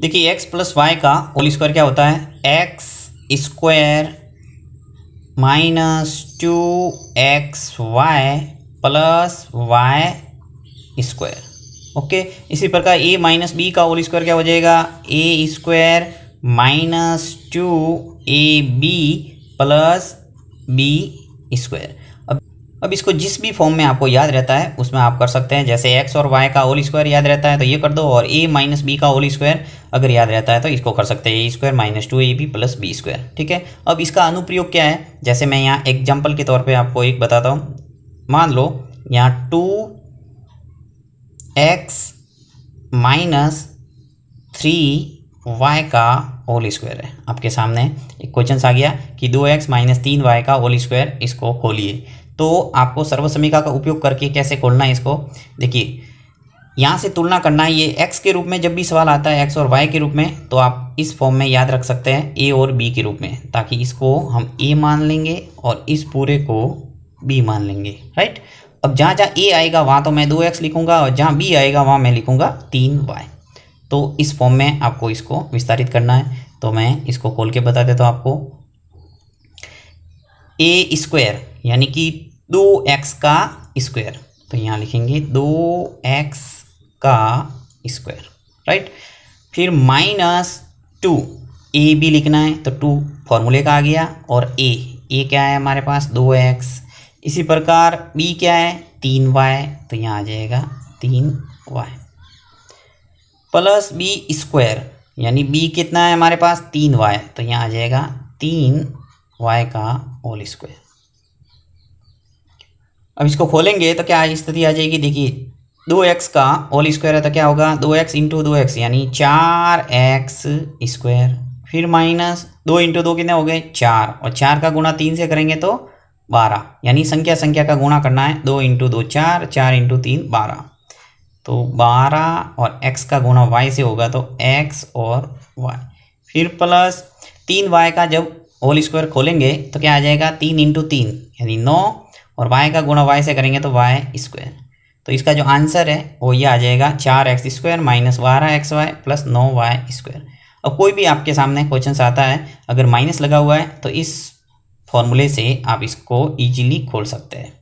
देखिए X plus Y का whole square क्या होता है X square minus two X Y plus Y square okay इसी प्रकार ए माइनस बी का होल स्क्वायर क्या हो जाएगा A square minus two A B plus B square अब अब इसको जिस भी फॉर्म में आपको याद रहता है उसमें आप कर सकते हैं जैसे एक्स और वाई का होल स्क्वायर याद रहता है तो ये कर दो और ए माइनस बी का होल स्क्वायर अगर याद रहता है तो इसको कर सकते हैं A square minus two A B plus B square ठीक है अब इसका अनुप्रयोग क्या है जैसे मैं यहाँ एग्जाम्पल के तौर पर आपको एक बताता हूँ मान लो यहाँ two X minus three Y का होल स्क्वायर है आपके सामने एक क्वेश्चन आ गया कि दो एक्स माइनस तीन वाई का होल स्क्वायर इसको खोलिए तो आपको सर्वसमिका का उपयोग करके कैसे खोलना है इसको देखिए यहाँ से तुलना करना है ये एक्स के रूप में जब भी सवाल आता है एक्स और वाई के रूप में तो आप इस फॉर्म में याद रख सकते हैं ए और बी के रूप में ताकि इसको हम ए मान लेंगे और इस पूरे को बी मान लेंगे राइट अब जहाँ जहाँ ए आएगा वहाँ तो मैं दो एक्स लिखूंगा और जहाँ बी आएगा वहाँ मैं लिखूंगा तीन वाई तो इस फॉर्म में आपको इसको विस्तारित करना है तो मैं इसको खोल के बता देता हूँ आपको ए स्क्वायर यानी कि दो एक्स का स्क्वायर तो यहाँ लिखेंगे दो एक्स का स्क्वायर राइट फिर माइनस टू ए भी लिखना है तो टू फॉर्मूले का आ गया और ए ए क्या है हमारे पास दो एक्स इसी प्रकार बी क्या है तीन वाई तो यहाँ आ जाएगा तीन वाई प्लस बी स्क्वायर यानी बी कितना है हमारे पास तीन वाई तो यहाँ आ जाएगा तीन वाई का होल स्क्वायर अब इसको खोलेंगे तो क्या स्थिति आ जाएगी देखिए दो एक्स का होल स्क्वायर है तो क्या होगा दो एक्स इंटू दो एक्स यानी चार एक्स स्क्वायर फिर माइनस दो इंटू दो कितने हो गए चार और चार का गुणा तीन से करेंगे तो बारह यानी संख्या संख्या का गुणा करना है दो इंटू दो चार चार इंटू तीन बारह तो बारह और एक्स का गुणा वाई से होगा तो एक्स और वाई फिर प्लस तीन वाई का जब होल स्क्वायर खोलेंगे तो क्या आ जाएगा तीन इंटू तीन यानी नौ और वाई का गुणा वाई से करेंगे तो वाई स्क्वायर तो इसका जो आंसर है वो ये आ जाएगा चार एक्स स्क्वायर माइनस बारह एक्स वाई प्लस नौ वाई स्क्वायर अब कोई भी आपके सामने क्वेश्चन आता है अगर माइनस लगा हुआ है तो इस फॉर्मूले से आप इसको ईजिली खोल सकते हैं